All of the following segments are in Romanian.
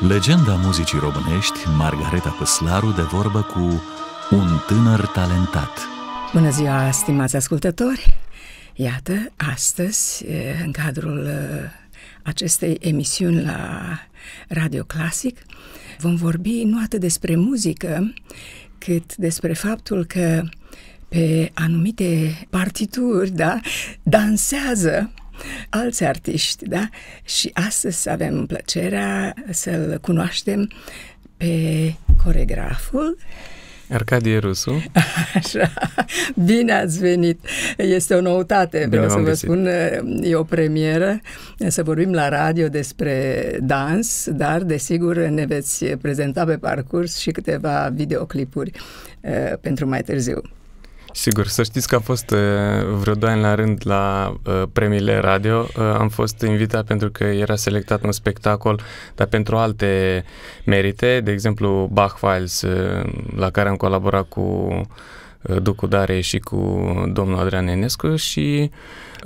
Legenda muzicii românești, Margareta Păslaru, de vorbă cu un tânăr talentat. Bună ziua, stimați ascultători! Iată, astăzi, în cadrul acestei emisiuni la Radio Classic, vom vorbi nu atât despre muzică, cât despre faptul că pe anumite partituri, da, dansează alți artiști, da? Și astăzi avem plăcerea să-l cunoaștem pe coregraful Arcadie Rusu. Așa, bine ați venit! Este o noutate, bine vreau să vă găsit. spun, e o premieră să vorbim la radio despre dans, dar desigur ne veți prezenta pe parcurs și câteva videoclipuri uh, pentru mai târziu. Sigur, să știți că am fost uh, vreo doi ani la rând la uh, premiile radio. Uh, am fost invitat pentru că era selectat un spectacol, dar pentru alte merite, de exemplu Bach Files, la care am colaborat cu Uh, Ducudare și cu domnul Adrian Enescu și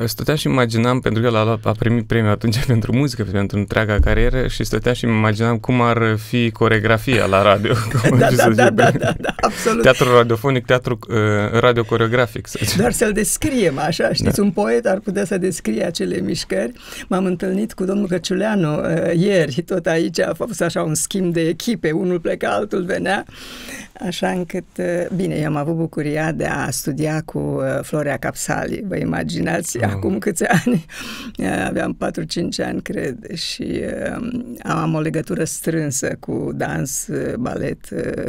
uh, stăteam și imaginam, pentru că el a, luat, a primit premiul atunci pentru muzică, pentru întreaga carieră și stăteam și imaginam cum ar fi coregrafia la radio. Cum da, da, da, da, da, da, da, absolut. Teatru radiofonic, teatru uh, radiocoreografic. Să Doar să-l descriem așa, știți, da. un poet ar putea să descrie acele mișcări. M-am întâlnit cu domnul Căciuleanu uh, ieri, tot aici a fost așa un schimb de echipe, unul pleca, altul venea Așa încât, uh, bine, eu am avut bucuria de a studia cu uh, Florea Capsali, vă imaginați, mm. acum câți ani, uh, aveam 4-5 ani, cred, și am o legătură strânsă cu dans, balet,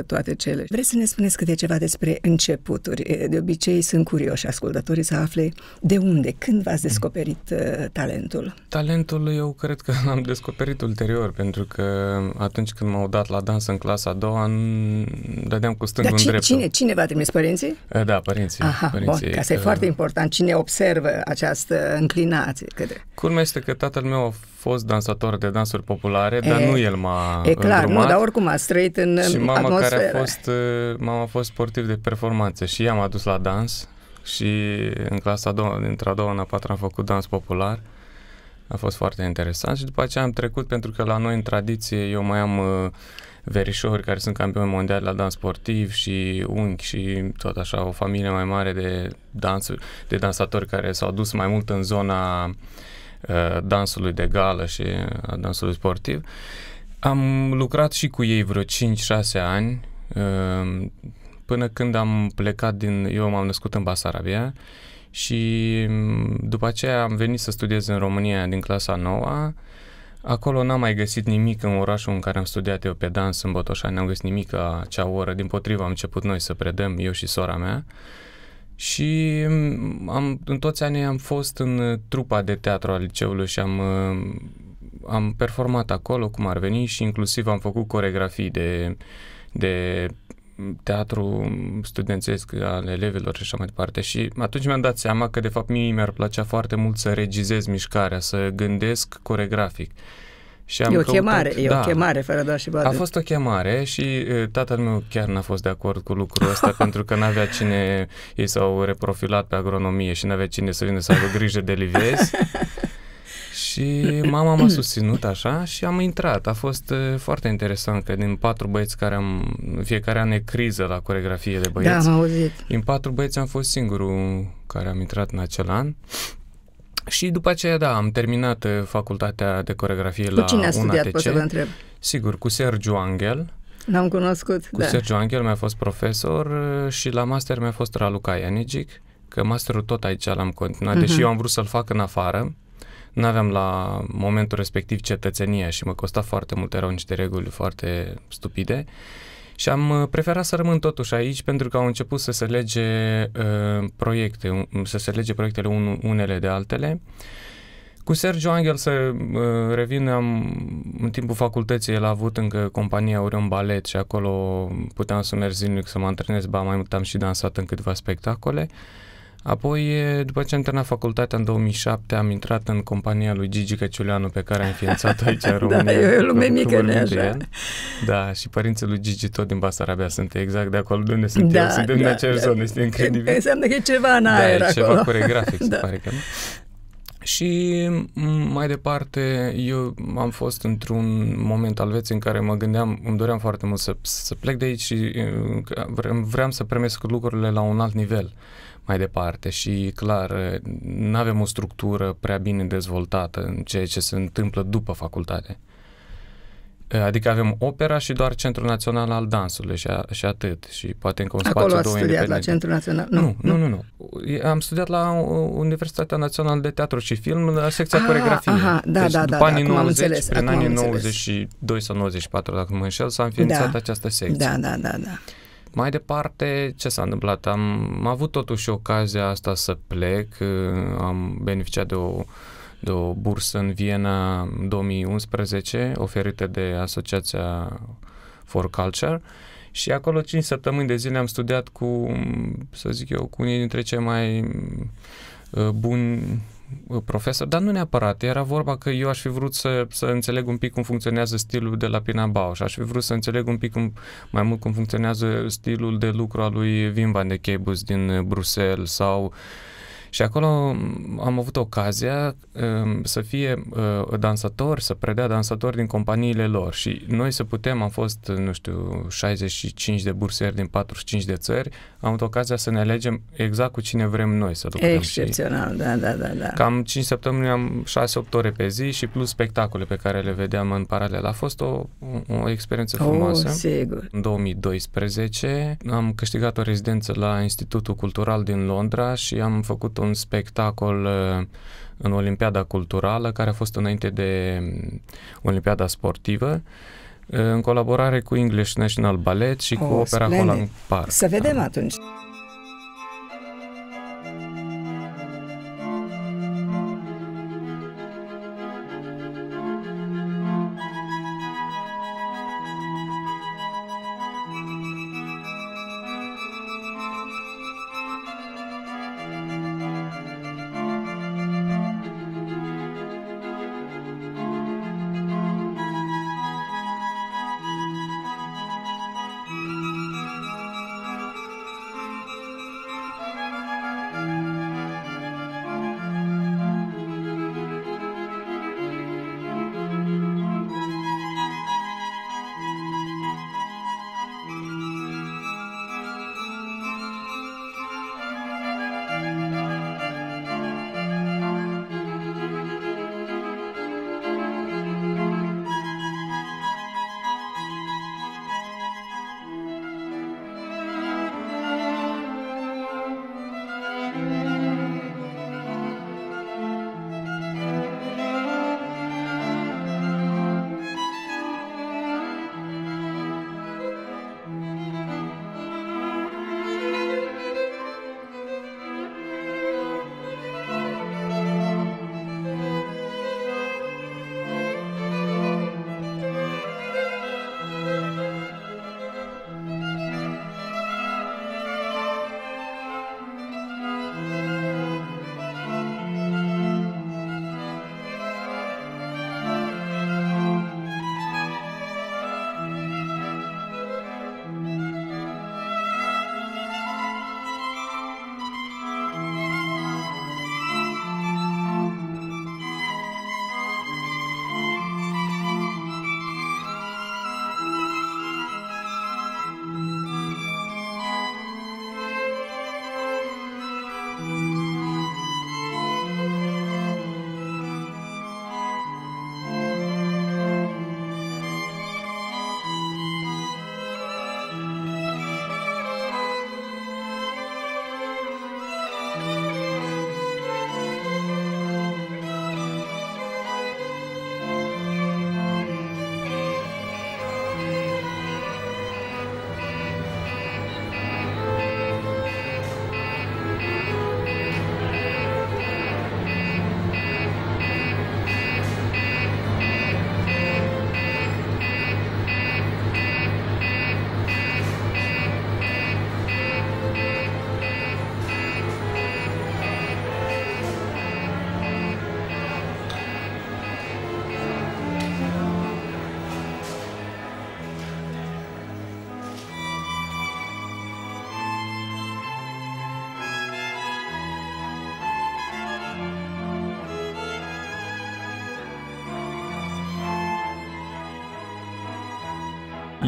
toate cele. Vreți să ne spuneți câte ceva despre începuturi? De obicei sunt curioși ascultătorii să afle de unde, când v-ați descoperit talentul? Talentul eu cred că l-am descoperit ulterior, pentru că atunci când m-au dat la dans în clasa a doua, de dădeam cu stângul Dar cine, în dreptul. Cine, cine v-a trimis? Părinții? Eh, da, părinții. Aha, părinții. bon, ca să e eh, foarte important. Cine observă această înclinație? Către... Culmea este că tatăl meu a fost dansator de dansuri populare, e, dar nu el m-a E clar, îndrumat. nu, dar oricum a străit în Și mama atmosferă. care a fost, eh, mama a fost sportiv de performanță și m am adus la dans și în clasa a doua, dintre a doua în a patra am făcut dans popular. A fost foarte interesant și după aceea am trecut pentru că la noi în tradiție eu mai am uh, verișori care sunt campioni mondiali la dans sportiv și unchi și tot așa, o familie mai mare de, dansuri, de dansatori care s-au dus mai mult în zona uh, dansului de gală și a dansului sportiv. Am lucrat și cu ei vreo 5-6 ani uh, până când am plecat din... Eu m-am născut în Basarabia și mm, după aceea am venit să studiez în România din clasa 9 Acolo n-am mai găsit nimic în orașul în care am studiat eu pe dans în Botoșani, n-am găsit nimic la acea oră, din potriva, am început noi să predăm, eu și sora mea. Și mm, am, în toți anii am fost în uh, trupa de teatru al liceului și am, uh, am performat acolo cum ar veni și inclusiv am făcut coregrafii de, de teatru studențesc al elevilor și așa mai departe. Și atunci mi-am dat seama că, de fapt, mie mi-ar plăcea foarte mult să regizez mișcarea, să gândesc coregrafic. Și am e o căutat, chemare, e o da. chemare, fără doar și bade. A fost o chemare și tatăl meu chiar n-a fost de acord cu lucrul ăsta pentru că n-avea cine, ei s-au reprofilat pe agronomie și n-avea cine să vină să aibă grijă de livezi Și mama m-a susținut așa și am intrat. A fost foarte interesant că din patru băieți care am, fiecare an e criză la coregrafie de da, băieți. Da, am auzit. Din patru băieți am fost singurul care am intrat în acel an. Și după aceea, da, am terminat facultatea de coregrafie cu la cine a studiat, UNATC. să întreb? Sigur, cu Sergiu Angel. L-am cunoscut, Cu da. Sergiu Angel mi-a fost profesor și la master mi-a fost Raluca Ianigic, că masterul tot aici l-am continuat, uh-huh. deși mhm. eu am vrut să-l fac în afară, nu aveam la momentul respectiv cetățenie și mă costa foarte mult, erau niște reguli foarte stupide. Și am uh, preferat să rămân totuși aici pentru că au început să se lege uh, proiecte, să se lege proiectele un, unele de altele. Cu Sergio Angel să uh, revin, am, în timpul facultății el a avut încă compania Orion Ballet și acolo puteam să merg zilnic să mă antrenez, ba mai mult am și dansat în câteva spectacole. Uh, Apoi, după ce am terminat facultatea în 2007, am intrat în compania lui Gigi Căciuleanu, pe care am înființat-o aici în da, România. da, e o lume mică, nu așa? Da, și părinții lui Gigi tot din Basarabia sunt exact de acolo de unde sunt da, eu. Suntem da, în aceeași da. zonă, este incredibil. Înseamnă că e ceva în aer da, e acolo. ceva coregrafic, da. se pare că nu. Și mai departe, eu am fost într-un moment al vieții în care mă gândeam, îmi doream foarte mult să, să plec de aici și uh, vreau să primesc lucrurile la un alt nivel mai departe și clar, nu avem o structură prea bine dezvoltată în ceea ce se întâmplă după facultate. Adică avem opera și doar Centrul Național al Dansului și, a, și atât. Și poate încă un Acolo spațiu două studiat la Centrul Național? Nu, nu, nu. nu, nu. Am studiat la uh, Universitatea Națională de Teatru și Film, la secția ah, coregrafie. Aha, da, deci, da, după da, anii da, 90, înțeles, prin anii 92 sau 94, dacă mă înșel, s-a înființat da, această secție. Da, da, da, da. Mai departe, ce s-a întâmplat? Am avut totuși ocazia asta să plec, uh, am beneficiat de o, de o bursă în Viena 2011, oferită de Asociația for Culture și acolo 5 săptămâni de zile am studiat cu, să zic eu, cu unii dintre cei mai uh, buni Uh, profesor, dar nu neapărat. Era vorba că eu aș fi vrut să, să înțeleg un pic cum funcționează stilul de la Pina Bausch, aș fi vrut să înțeleg un pic cum, mai mult cum funcționează stilul de lucru al lui Wim van de Kebus din Bruxelles sau uh, și acolo mm, am avut ocazia mm, să fie mm, dansator, să predea dansatori din companiile lor și noi să putem, am fost, nu știu, 65 de bursieri din 45 de țări, am avut ocazia să ne alegem exact cu cine vrem noi să lucrăm. Excepțional, și da, da, da, da. Cam 5 săptămâni am 6-8 ore pe zi și plus spectacole pe care le vedeam în paralel. A fost o, o experiență oh, frumoasă. Oh, sigur. În 2012 am câștigat o rezidență la Institutul Cultural din Londra și am făcut un spectacol uh, în Olimpiada Culturală, care a fost înainte de um, Olimpiada Sportivă, uh, în colaborare cu English National Ballet și oh, cu Opera Holland Park. Să vedem atunci!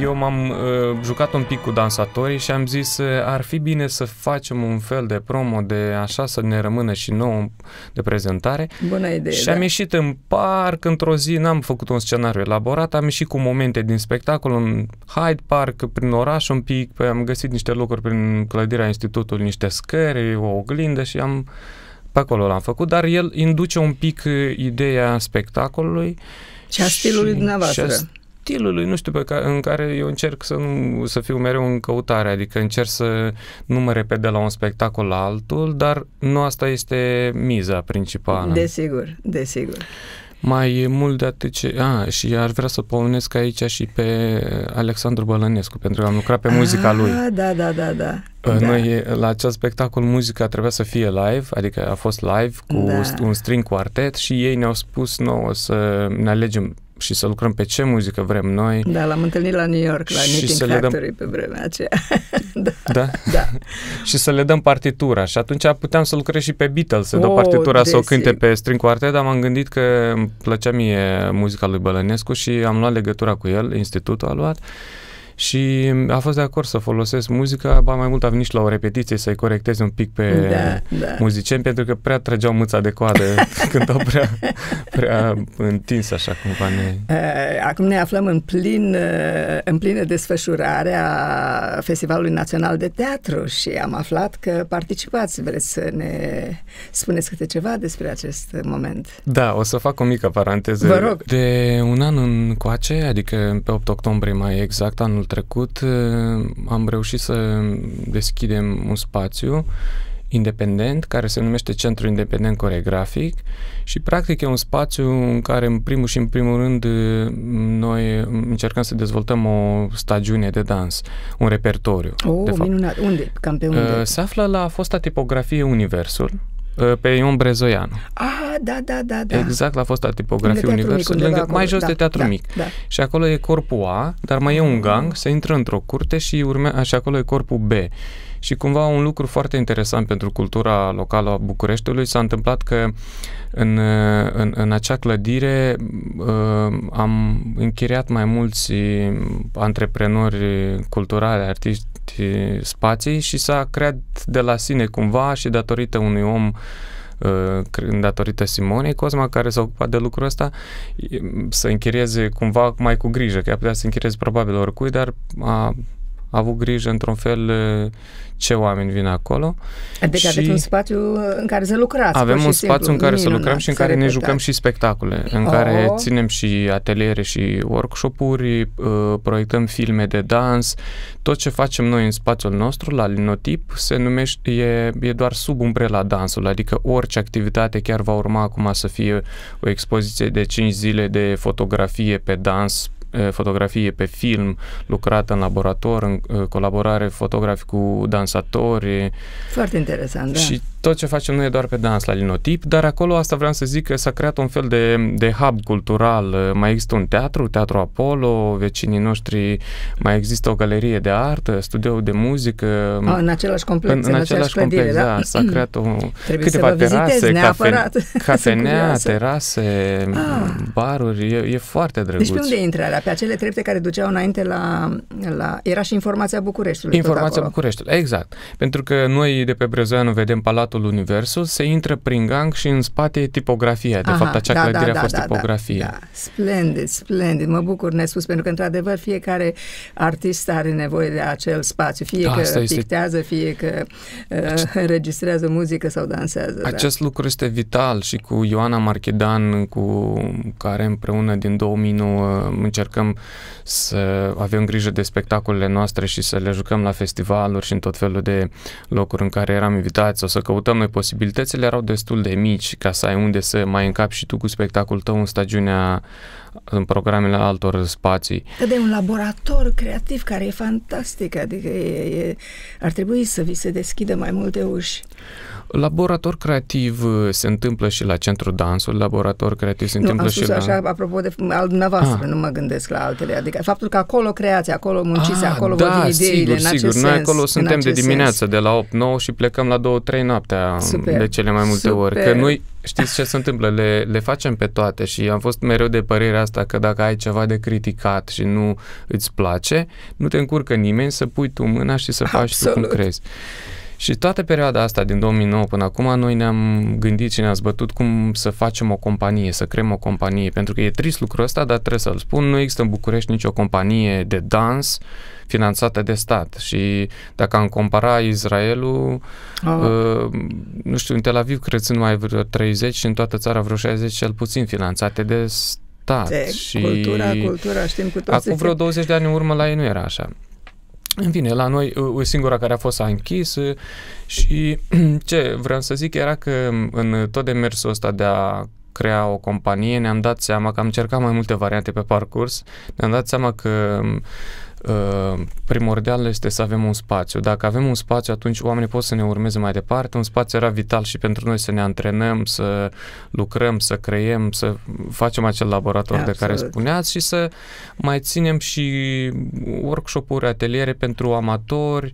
eu m-am uh, jucat un pic cu dansatorii și am zis uh, ar fi bine să facem un fel de promo de așa să ne rămână și nou de prezentare. Bună idee, Și da. am ieșit în parc într-o zi, n-am făcut un scenariu elaborat, am ieșit cu momente din spectacol în Hyde Park, prin oraș un pic, am găsit niște locuri prin clădirea institutului, niște scări, o oglindă și am pe acolo l-am făcut, dar el induce un pic uh, ideea spectacolului și a stilului și, dumneavoastră. Și a stilului, nu știu, pe care, în care eu încerc să, nu, să fiu mereu în căutare, adică încerc să nu mă repede la un spectacol la altul, dar nu asta este miza principală. Desigur, desigur. Mai mult de atât ce... A, și ar vrea să pomenesc aici și pe Alexandru Bălănescu, pentru că am lucrat pe a, muzica ah, lui. Da, da, da, da. da. Noi, la acest spectacol, muzica trebuia să fie live, adică a fost live cu da. un string quartet și ei ne-au spus nouă să ne alegem și să lucrăm pe ce muzică vrem noi. Da, l-am întâlnit la New York, la și Knitting să Factory dăm... pe vremea aceea. da. Da? da. și să le dăm partitura. Și atunci puteam să lucrez și pe Beatles, să oh, dau partitura să o cânte pe string quartet, dar m-am gândit că îmi plăcea mie muzica lui Bălănescu și am luat legătura cu el, institutul a luat și a fost de acord să folosesc muzica, ba mai mult a venit și la o repetiție să-i corectez un pic pe da, da. muzicieni, pentru că prea trăgeau mâța de coadă, au prea, prea întins așa cumva. Ne... Eh, acum ne aflăm în, plin, eh, în plină desfășurare a Festivalului Național de Teatru și am aflat că participați. Vreți să ne spuneți câte ceva despre acest moment? Da, o să fac o mică paranteză. Vă rog. De un an în coace, adică pe 8 octombrie mai exact, anul trecut uh, am reușit să deschidem un spațiu independent, care se numește Centrul Independent Coregrafic și practic e un spațiu în care în primul și în primul rând uh, noi încercăm să dezvoltăm o stagiune de dans, un repertoriu. Oh, de fapt. minunat! Unde? Cam pe unde? Uh, se află la fosta tipografie Universul, pe Ion Brezoian. Ah, da, da, da, da. Exact, la fosta tipografie Universul, lângă, acolo, mai jos da, de Teatru da, Mic. Da. Și acolo e corpul A, dar mai e un gang, se intră într-o curte și, urme, și acolo e corpul B. Și cumva un lucru foarte interesant pentru cultura locală a Bucureștiului s-a întâmplat că în, în, în acea clădire uh, am închiriat mai mulți antreprenori culturale, artiști spații și s-a creat de la sine cumva și datorită unui om uh, datorită Simonei Cosma, care s-a ocupat de lucrul ăsta, să închirieze cumva mai cu grijă, că ea putea să închirieze probabil oricui, dar a avut grijă într-un fel ce oameni vin acolo. Adică și aveți un spațiu în care să lucrați. Avem un spațiu simplu. în care Minunat, să lucrăm și în care ne jucăm și spectacole, în oh. care ținem și ateliere și workshop-uri, uh, proiectăm filme de dans. Tot ce facem noi în spațiul nostru, la linotip, se numește, e, e doar sub umbrela dansului. adică orice activitate chiar va urma acum să fie o expoziție de 5 zile de fotografie pe dans, fotografie pe film, lucrată în laborator, în colaborare fotografi cu dansatori. Foarte interesant, da. Și tot ce facem nu e doar pe dans la linotip, dar acolo asta vreau să zic că s-a creat un fel de, de hub cultural. Mai există un teatru, Teatru Apollo, vecinii noștri, mai există o galerie de artă, studio de muzică. A, în același complex, în, în, același clădire, complex, da. da s-a mm. creat o, Trebuie câteva terase, cafe, cafenea, terase, ah. baruri, e, e foarte drăguț. Deci pe unde e intrarea? Pe acele trepte care duceau înainte la... la era și informația Bucureștiului. Informația Bucureștiului, exact. Pentru că noi de pe Brezoianu vedem Palatul Palatul Universul, se intră prin gang și în spate e tipografia. De Aha, fapt, acea da, clădire da, a da, fost da, tipografie. Da, da. Splendid, splendid. Mă bucur nespus, pentru că, într-adevăr, fiecare artist are nevoie de acel spațiu. Fie da, că este... pictează, fie că uh, înregistrează muzică sau dansează. Da. Acest da. lucru este vital și cu Ioana Marchedan, cu care împreună din 2009 încercăm să avem grijă de spectacolele noastre și să le jucăm la festivaluri și în tot felul de locuri în care eram invitați, o să căutăm căutăm noi posibilitățile erau destul de mici ca să ai unde să mai încap și tu cu spectacolul tău în stagiunea în programele altor spații. Că de un laborator creativ care e fantastic, adică e, e, ar trebui să vi se deschidă mai multe uși. Laborator creativ uh, se întâmplă și la Centrul Dansul, laborator creativ se nu, întâmplă am spus și așa, la... apropo de al dumneavoastră, ah. nu mă gândesc la altele, adică faptul că acolo creați, acolo munciți, ah, acolo da, vă ideile, sigur, în sigur. Sens, Noi acolo suntem de dimineață, sens. de la 8-9 și plecăm la 2-3 noaptea um, super, de cele mai multe super. ori, că noi știți ce se întâmplă, le, le facem pe toate și am fost mereu de părere asta că dacă ai ceva de criticat și nu îți place, nu te încurcă nimeni să pui tu mâna și să faci Absolut. tu cum crezi. Și toată perioada asta, din 2009 până acum, noi ne-am gândit și ne-am zbătut cum să facem o companie, să creăm o companie, pentru că e trist lucrul ăsta, dar trebuie să-l spun, nu există în București nicio companie de dans finanțată de stat și dacă am compara Israelul, ah. uh, nu știu, în Tel Aviv cred sunt mai vreo 30 și în toată țara vreo 60 cel puțin finanțate de stat stat. Exact. De, și cultura, cultura, știm cu toții. Acum vreo 20 de ani în urmă la ei nu era așa. În fine, la noi singura care a fost a închis și ce vreau să zic era că în tot demersul ăsta de a crea o companie, ne-am dat seama că am încercat mai multe variante pe parcurs, ne-am dat seama că Ă, primordial este să avem un spațiu. Dacă avem un spațiu, atunci oamenii pot să ne urmeze mai departe. Un spațiu era vital și pentru noi să ne antrenăm, să lucrăm, să creiem, să facem acel laborator Absolut. de care spuneați și să mai ținem și workshop-uri, ateliere pentru amatori,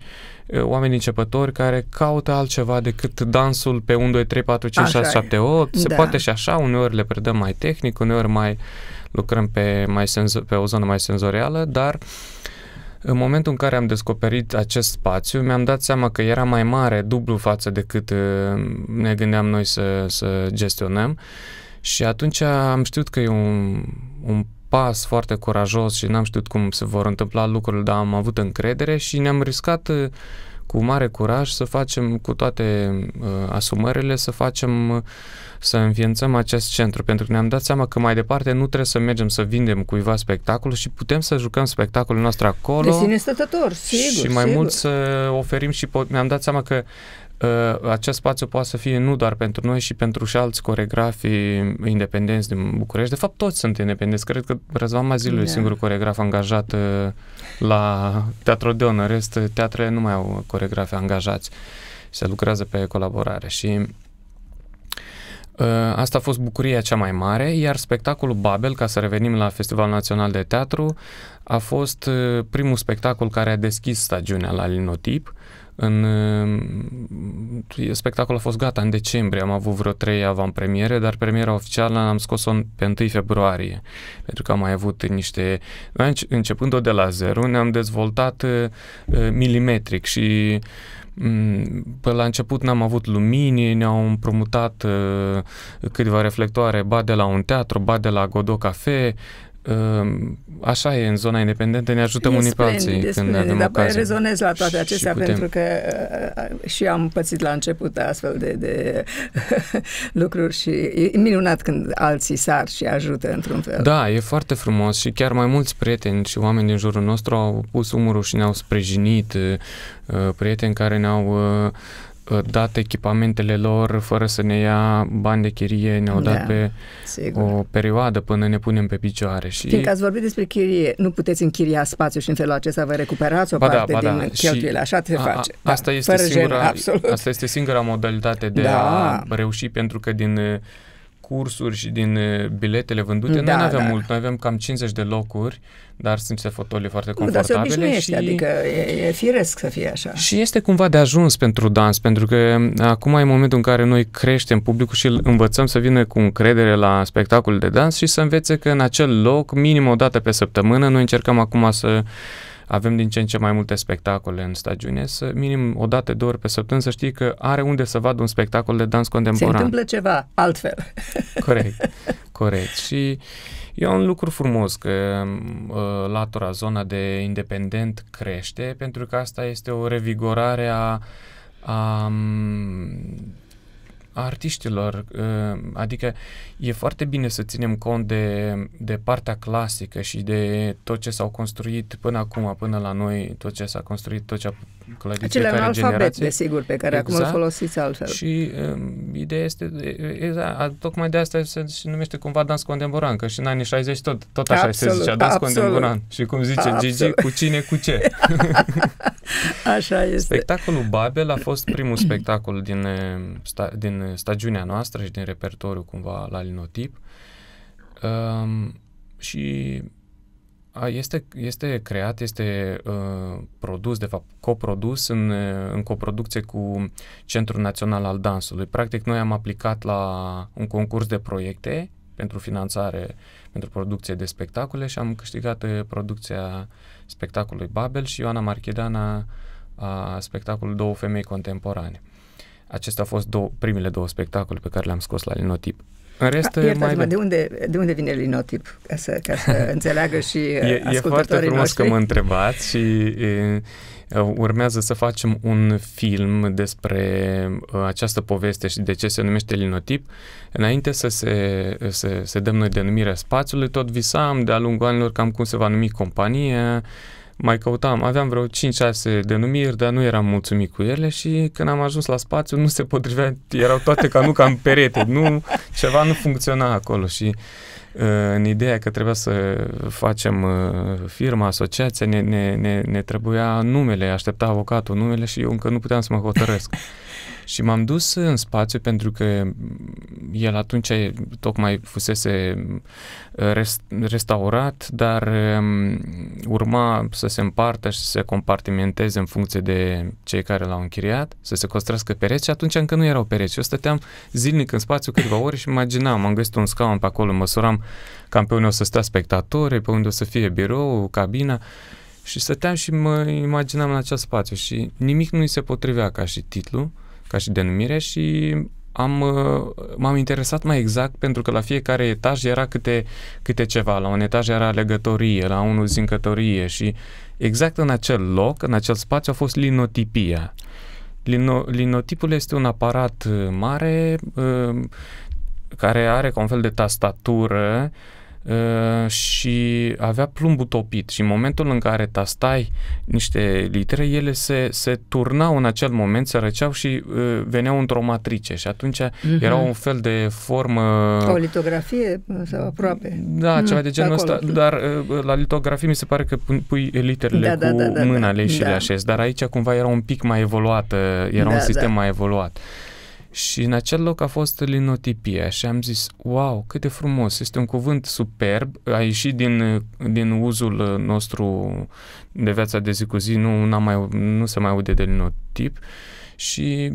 oameni începători care caută altceva decât dansul pe 1, 2, 3, 4, 5, așa 6, 7, 8. Da. Se poate și așa, uneori le predăm mai tehnic, uneori mai lucrăm pe, mai senzo- pe o zonă mai senzorială, dar uh, în momentul în care am descoperit acest spațiu, mi-am dat seama că era mai mare, dublu față de uh, ne gândeam noi să, să gestionăm și atunci am știut că e un, un pas foarte curajos și n-am știut cum se vor întâmpla lucrurile, dar am avut încredere și ne-am riscat uh, cu mare curaj să facem, cu toate uh, asumările, să facem uh, să înființăm acest centru, pentru că ne-am dat seama că mai departe nu trebuie să mergem să vindem cuiva spectacol și putem să jucăm spectacolul nostru acolo. De deci sine stătător, sigur. Și mai sigur. mult să oferim și pot, ne-am dat seama că Uh, acest spațiu poate să fie nu doar pentru noi și pentru și alți coregrafii independenți din București. De fapt, toți sunt independenți. Cred că Răzvan Mazilu da. e singurul coregraf angajat uh, la Teatro de În rest, teatrele nu mai au coregrafi angajați. Se lucrează pe colaborare și Uh, asta a fost bucuria cea mai mare, iar spectacolul Babel, ca să revenim la Festivalul Național de Teatru, a fost uh, primul spectacol care a deschis stagiunea la Linotip. În, uh, spectacolul a fost gata în decembrie, am avut vreo trei avantpremiere, dar premiera oficială am scos-o pe 1 februarie, pentru că am mai avut niște... Începând-o de la zero, ne-am dezvoltat milimetric și Mm, Pe păi la început n-am avut lumini, ne-au împrumutat uh, câteva reflectoare, ba de la un teatru, ba de la Godot Cafe, Ehm, așa e, în zona independentă ne ajutăm e unii pe alții când splendid, avem dar păi ocazie. rezonez la toate acestea putem... pentru că uh, și am pățit la început astfel de, de lucruri și e minunat când alții sar și ajută într-un fel. Da, e foarte frumos și chiar mai mulți prieteni și oameni din jurul nostru au pus umărul și ne-au sprijinit, uh, prieteni care ne-au uh, Uh, dat echipamentele lor fără să ne ia bani de chirie, ne-au da, pe sigur. o perioadă până ne punem pe picioare. Și... Fiindcă ați vorbit despre chirie, nu puteți închiria spațiu și în felul acesta vă recuperați o ba da, parte da, ba din da. cheltuielile, așa se face. A, a, da, asta, da, este fără singura, gen, absolut. asta este singura modalitate de da. a reuși, pentru că din cursuri și din biletele vândute. Da, Noi aveam da. mult, noi aveam cam 50 de locuri, dar sunt niște fotolii foarte confortabile. Da, se și... adică e, e firesc să fie așa. Și este cumva de ajuns pentru dans, pentru că acum e momentul în care noi creștem publicul și îl învățăm să vină cu încredere la spectacolul de dans și să învețe că în acel loc, minim o dată pe săptămână, noi încercăm acum să avem din ce în ce mai multe spectacole în stagiune, să minim o dată, două ori pe săptămână să știi că are unde să vadă un spectacol de dans contemporan. Se întâmplă ceva altfel. Corect, corect. Și e un lucru frumos că uh, latura, zona de independent crește, pentru că asta este o revigorare a, a a artiștilor. Ă, adică e foarte bine să ținem cont de, de partea clasică și de tot ce s-au construit până acum, până la noi, tot ce s-a construit, tot ce a clădit Acele fiecare generație. desigur, pe care exact. acum îl exact. folosiți altfel. Și um, ideea este, exact, tocmai de asta se, se numește cumva dans contemporan, că și în anii 60 tot, tot așa absolut, se zicea, dans absolut, contemporan. Și cum zice absolut. Gigi, cu cine, cu ce. Așa este. Spectacolul Babel a fost primul spectacol din, sta, din stagiunea noastră și din repertoriu cumva la linotip. Um, și a, este, este creat, este uh, produs, de fapt coprodus în, în coproducție cu Centrul Național al Dansului. Practic noi am aplicat la un concurs de proiecte pentru finanțare, pentru producție de spectacole și am câștigat uh, producția spectacolului Babel și Ioana Marchidana a spectacolul Două femei contemporane. Acestea au fost două, primele două spectacole pe care le-am scos la linotip. În rest, a, mai de... unde, de unde vine linotip? Ca să, ca să înțeleagă și e, e uh, foarte frumos noștri. că mă întrebați și e, uh, urmează să facem un film despre uh, această poveste și de ce se numește linotip. Înainte să se, se, se dăm noi denumirea spațiului, tot visam de-a lungul anilor cam cum se va numi compania, mai căutam, aveam vreo 5-6 denumiri, dar nu eram mulțumit cu ele și când am ajuns la spațiu nu se potrivea, erau toate ca nu ca în perete, nu, ceva nu funcționa acolo și uh, în ideea că trebuia să facem uh, firma, asociația, ne, ne, ne, ne trebuia numele, aștepta avocatul numele și eu încă nu puteam să mă hotărăsc. Și m-am dus în spațiu pentru că el atunci tocmai fusese restaurat, dar urma să se împartă și să se compartimenteze în funcție de cei care l-au închiriat, să se costrăscă pereți și atunci încă nu erau pereți. Eu stăteam zilnic în spațiu câteva ore și imaginam, am găsit un scaun pe acolo, măsuram cam pe unde o să stea spectatorii, pe unde o să fie birou, cabina și stăteam și mă imaginam în acest spațiu și nimic nu îi se potrivea ca și titlu. Uh, ca și denumire și am, uh, m-am interesat mai exact pentru că la fiecare etaj era câte, câte ceva. La un etaj era legătorie, la unul zincătorie și exact în acel loc, în acel spațiu a fost linotipia. Lino, linotipul este un aparat uh, mare uh, care are ca un fel de tastatură uh, Uh, și avea plumbul topit și în momentul în care tastai niște litere, ele se, se turnau în acel moment, se răceau și uh, veneau într-o matrice și atunci uh-huh. era un fel de formă... O litografie uh, sau aproape. Da, mm, ceva de genul acolo. ăsta, dar uh, la litografie mi se pare că pui literele da, da, cu da, da, da, mâna da, le și da. le așezi, dar aici cumva era un pic mai evoluată, uh, era da, un da. sistem da. mai evoluat. Uh, și în acel loc a fost linotipia și am zis, wow, cât de frumos, este un cuvânt superb, a ieșit din, din uzul nostru de viața de zi cu zi, nu, mai, nu se mai aude de linotip și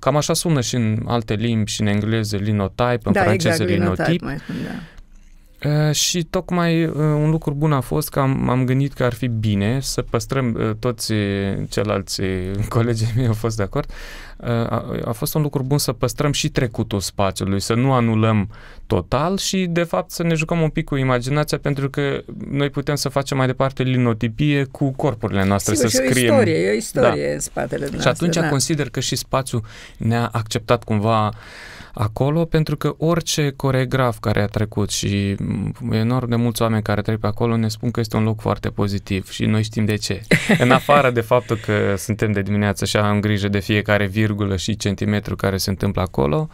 cam așa sună și în alte limbi și în engleză linotype, în da, franceză exact, linotip. Linotype, mai spun, da. Uh, și tocmai uh, un lucru bun a fost că am, am gândit că ar fi bine să păstrăm uh, toți ceilalți colegii mei au fost de acord. A, a fost un lucru bun să păstrăm și trecutul spațiului, să nu anulăm total și de fapt să ne jucăm un pic cu imaginația pentru că noi putem să facem mai departe linotipie cu corpurile noastre, Sigur, să și scriem. E o istorie, e o da. istorie da. în spatele noastră. Și atunci da. consider că și spațiul ne-a acceptat cumva acolo, pentru că orice coregraf care a trecut și mm, enorm de mulți oameni care trec pe acolo ne spun că este un loc foarte pozitiv și noi știm de ce. În afară de faptul că suntem de dimineață și am grijă de fiecare virgulă și centimetru care se întâmplă acolo,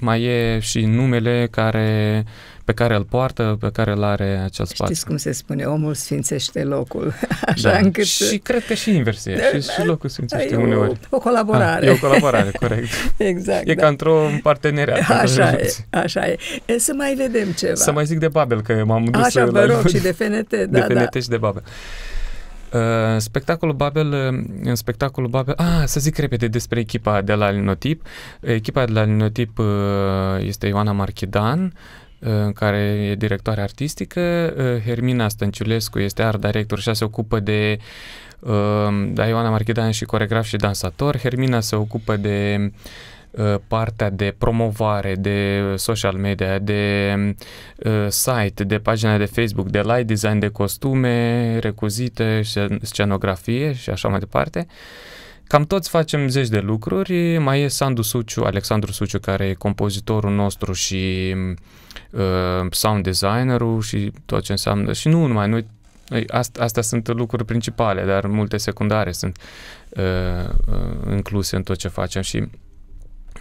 mai e și numele care, pe care îl poartă, pe care îl are acel spațiu. Știți cum se spune, omul sfințește locul, da. așa da. încât... Și cred că și invers e, da, și, și da, locul da. sfințește e uneori. O, o colaborare. A, ah, e o colaborare, corect. exact. E da. ca într-un parteneriat. Așa e, așa e. e. Să mai vedem ceva. Să mai zic de Babel, că m-am dus Așa, vă rog, și de FNT, da, de FNT da. și de Babel. Uh, spectacolul Babel, uh, în spectacolul Babel, ah, să zic repede despre echipa de la Linotip. Echipa de la Linotip uh, este Ioana Marchidan, uh, care e directoare artistică, Hermina Stănciulescu este art director și se ocupă de da, Ioana Marchidan și coregraf și dansator, Hermina se ocupă de uh, Uh, partea de promovare, de social media, de uh, site, de pagina de Facebook, de light design, de costume, recuzite, scenografie și așa mai departe. Cam toți facem zeci de lucruri, mai e Sandu Suciu, Alexandru Suciu, care e compozitorul nostru și uh, sound designerul și tot ce înseamnă, și nu numai, noi Astea sunt lucruri principale, dar multe secundare sunt uh, uh, incluse în tot ce facem și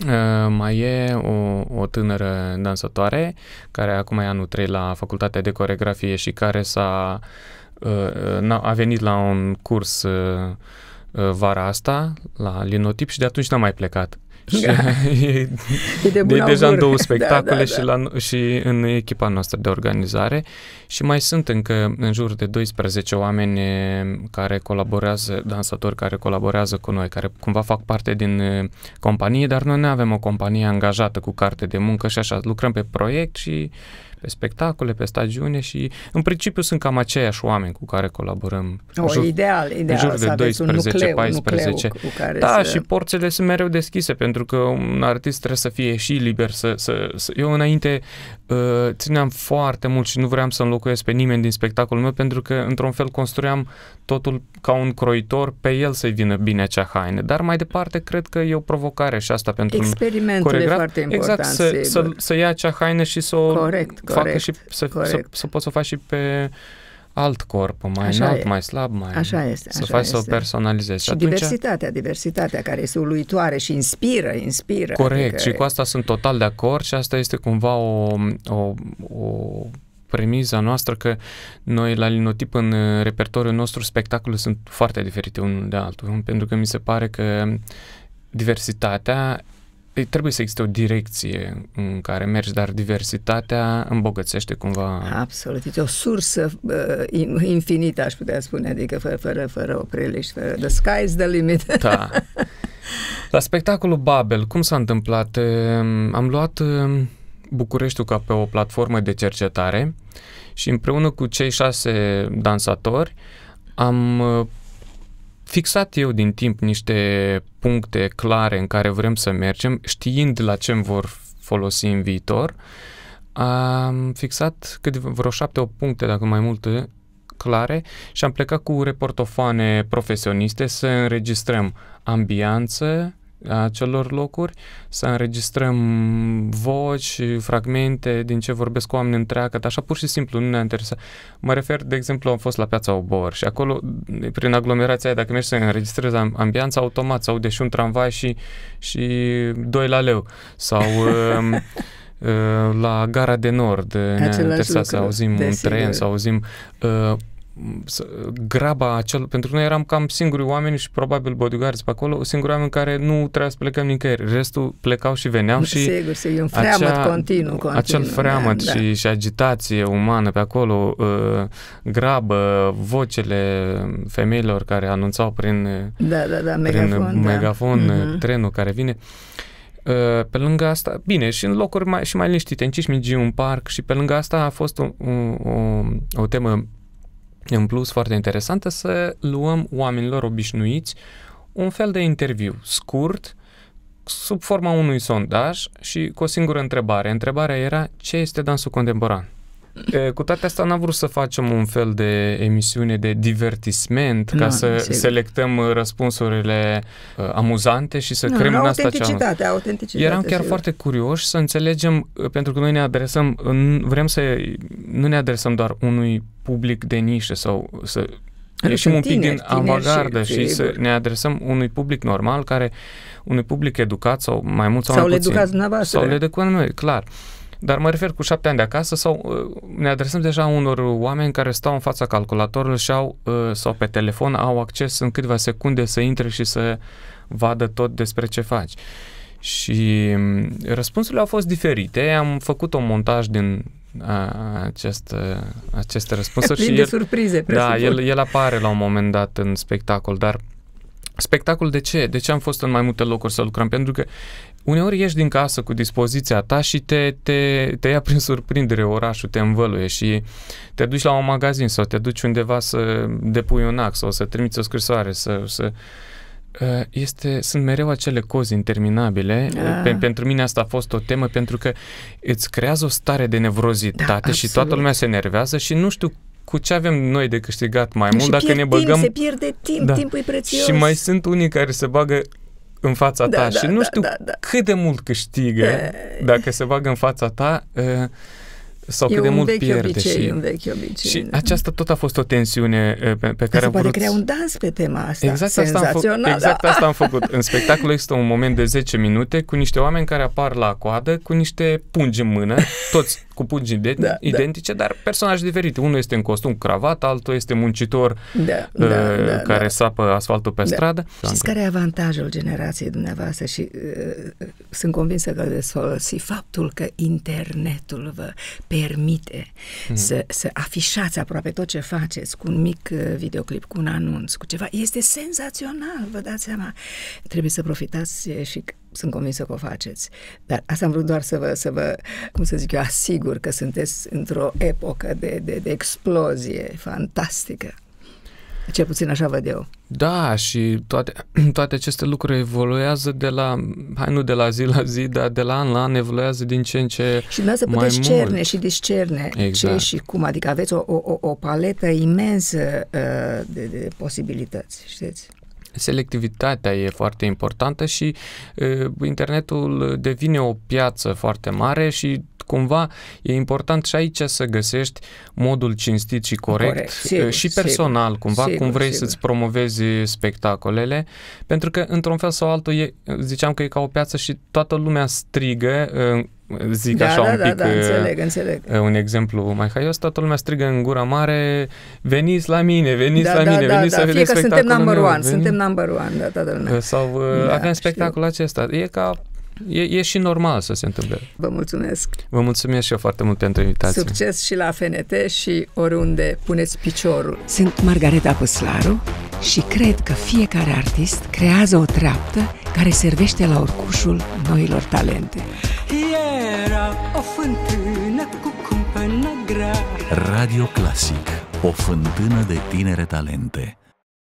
Ă, mai e o, o tânără dansatoare care acum e anul 3 la facultatea de coregrafie și care s-a ă, a venit la un curs ă, vara asta la linotip și de atunci n-a mai plecat. Și e, da. e, de e deja în două da, spectacole da, da, și, La, și în echipa noastră de organizare și mai sunt încă în jur de 12 oameni eh, care colaborează, dansatori care colaborează cu noi, care cumva fac parte din eh, companie, dar noi nu avem o companie angajată cu carte de muncă și așa, lucrăm pe proiect și pe spectacole, pe stagiune și în principiu sunt cam aceiași oameni cu care colaborăm. O, jur, ideal, ideal. În jur de 12, 14. Da, să... și porțele sunt mereu deschise pentru că un artist trebuie să fie și liber să... să, să... Eu înainte uh, țineam foarte mult și nu vreau să înlocuiesc pe nimeni din spectacolul meu pentru că într-un fel construiam totul ca un croitor, pe el să-i vină bine acea haină. Dar mai departe, cred că e o provocare și asta pentru Experimentul un coregraf. foarte exact, important, Exact, să, să, să ia acea haină și să o corect, facă corect, și să, să, să, să poți să o faci și pe alt corp, mai așa înalt, e. mai slab, mai... Așa este, Să faci este. să o personalizezi. Și Atunci... diversitatea, diversitatea care este uluitoare și inspiră, inspiră. Corect, adică... și cu asta sunt total de acord și asta este cumva o, o, o premiza noastră că noi la linotip în repertoriul nostru spectacole sunt foarte diferite unul de altul, pentru că mi se pare că diversitatea trebuie să existe o direcție în care mergi, dar diversitatea îmbogățește cumva... Absolut, este o sursă uh, infinită, aș putea spune, adică fără, fără, fără opreliști, fără... The sky's the limit. Da. La spectacolul Babel, cum s-a întâmplat? Am luat uh, Bucureștiul ca pe o platformă de cercetare și împreună cu cei șase dansatori am uh, fixat eu din timp niște puncte clare în care vrem să mergem, știind la ce vor folosi în viitor. Am fixat cât vreo șapte puncte, dacă mai multe, clare și am plecat cu reportofoane profesioniste să înregistrăm ambianță, acelor locuri, să înregistrăm voci, fragmente din ce vorbesc cu oameni întreagă, dar așa pur și simplu nu ne-a interesat. Mă refer, de exemplu, am fost la Piața Obor și acolo, prin aglomerația aia, dacă mergi să înregistrezi ambianța, automat sau deși un tramvai și, și doi la leu. Sau... Um, uh, la Gara de Nord ne-a interesat să auzim desigur. un tren, să auzim uh, graba acel, pentru noi eram cam singuri oameni și probabil bodyguards pe acolo, singuri oameni care nu trebuia să plecăm nicăieri. Restul plecau și veneau și... Sigur, sigur, un freamăt acea, continuu, continuu. Acel da, freamăt da, și, da. și agitație umană pe acolo, uh, grabă, vocele femeilor care anunțau prin, da, da, da, megafon, prin da. megafon da. trenul care vine uh, pe lângă asta, bine, și în locuri mai, și mai liniștite, în Cismigiu, un parc și pe lângă asta a fost o, o, o temă în plus foarte interesantă, să luăm oamenilor obișnuiți un fel de interviu scurt, sub forma unui sondaj și cu o singură întrebare. Întrebarea era ce este dansul contemporan? cu toate astea n-am vrut să facem un fel de emisiune de divertisment ca no, să sigur. selectăm răspunsurile uh, amuzante și să no, creăm în asta cea... Eram chiar sigur. foarte curioși să înțelegem, pentru că noi ne adresăm, vrem să, nu ne adresăm doar unui public de nișă sau să adică ieșim un pic din avagardă și, și să ne adresăm unui public normal care, unui public educat sau mai mult sau, sau mai puțin. Sau le educați dumneavoastră. Sau le educați noi, clar. Uh, dar mă refer cu șapte ani de acasă sau uh, ne adresăm deja unor oameni care stau în fața calculatorului și au, uh, sau pe telefon au acces în câteva secunde să intre și să vadă tot despre ce faci. Și mm, răspunsurile au fost diferite. Am făcut un montaj din aceste uh, aceste răspunsuri. Plin și de el, surprize, da, presupun. Da, el, el apare la un moment dat în spectacol, dar spectacol de ce? De ce am fost în mai multe locuri să lucrăm? Pentru că uneori ieși din casă cu dispoziția ta și te, te, te ia prin surprindere orașul, te învăluie și te duci la un magazin sau te duci undeva să depui un act sau să trimiți o scrisoare, să... să uh, este, sunt mereu acele cozi interminabile. Da. Pe, pentru mine asta a fost o temă pentru că îți creează o stare de nevrozitate da, și toată lumea se nervează și nu știu cu ce avem noi de câștigat mai mult și dacă ne băgăm... Timp, se pierde timp, da. timpul e prețios. Și mai sunt unii care se bagă în fața da, ta da, și da, nu da, știu da, da. cât de mult câștigă dacă se bagă în fața ta. Uh, sau e cât de mult vechi pierde. Obicei, și, un vechi obicei. Și da. aceasta tot a fost o tensiune pe, pe care se am poate vrut... crea un dans pe tema asta. Exact asta, am făcut, da. exact asta am făcut. În spectacol există un moment de 10 minute cu niște oameni care apar la coadă cu niște pungi în mână, toți cu pungi de, da, da. identice, da. dar personaje diferite. Unul este în costum cravat, altul este muncitor da, da, uh, da, care da. sapă asfaltul pe da. stradă. Știți care e avantajul generației dumneavoastră și uh, sunt convinsă că veți folosi faptul că internetul vă permite mm. să, să afișați aproape tot ce faceți cu un mic uh, videoclip, cu un anunț, cu ceva, este senzațional, vă dați seama. Trebuie să profitați și sunt convinsă că o faceți. Dar asta am vrut doar să vă, să vă cum să zic eu, asigur că sunteți într-o epocă de, de, de explozie fantastică. Cel puțin așa văd eu. Da, și toate, toate aceste lucruri evoluează de la, hai nu de la zi la zi, dar de la an la an evoluează din ce în ce Și mai să puteți mult. cerne și discerne exact. ce și cum, adică aveți o, o, o paletă imensă uh, de, de posibilități, știți? selectivitatea e foarte importantă și uh, internetul devine o piață foarte mare și cumva e important și aici să găsești modul cinstit și corect, corect. Sigur, și personal, sigur, cumva, sigur, cum vrei sigur. să-ți promovezi spectacolele, pentru că, într-un fel sau altul, e, ziceam că e ca o piață și toată lumea strigă zic da, așa da, un da, pic da, da, înțeleg, înțeleg. un exemplu mai haios, toată lumea strigă în gura mare veniți la mine, veniți da, la da, mine, da, veniți da, să vedeți spectacolul suntem number one, suntem number one, da, toată lumea. Sau da, avem spectacolul știu. acesta. E ca E, e și normal să se întâmple. Vă mulțumesc! Vă mulțumesc și eu foarte mult pentru invitație. Succes și la FNT și oriunde puneți piciorul. Sunt Margareta Păslaru și cred că fiecare artist creează o treaptă care servește la orcușul noilor talente. Era o fântână cu cumpăna grea. Radio Clasic, O fântână de tinere talente.